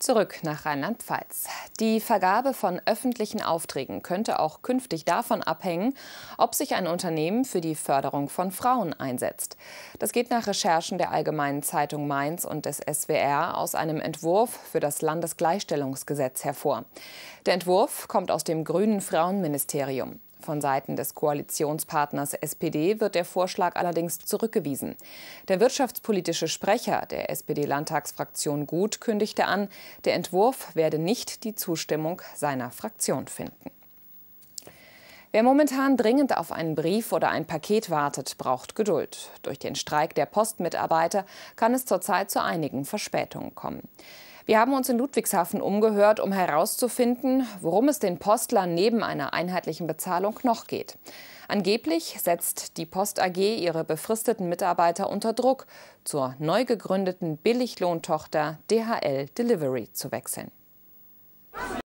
Zurück nach Rheinland-Pfalz. Die Vergabe von öffentlichen Aufträgen könnte auch künftig davon abhängen, ob sich ein Unternehmen für die Förderung von Frauen einsetzt. Das geht nach Recherchen der Allgemeinen Zeitung Mainz und des SWR aus einem Entwurf für das Landesgleichstellungsgesetz hervor. Der Entwurf kommt aus dem grünen Frauenministerium. Von Seiten des Koalitionspartners SPD wird der Vorschlag allerdings zurückgewiesen. Der wirtschaftspolitische Sprecher der SPD-Landtagsfraktion Gut kündigte an, der Entwurf werde nicht die Zustimmung seiner Fraktion finden. Wer momentan dringend auf einen Brief oder ein Paket wartet, braucht Geduld. Durch den Streik der Postmitarbeiter kann es zurzeit zu einigen Verspätungen kommen. Wir haben uns in Ludwigshafen umgehört, um herauszufinden, worum es den Postlern neben einer einheitlichen Bezahlung noch geht. Angeblich setzt die Post AG ihre befristeten Mitarbeiter unter Druck, zur neu gegründeten Billiglohntochter DHL Delivery zu wechseln.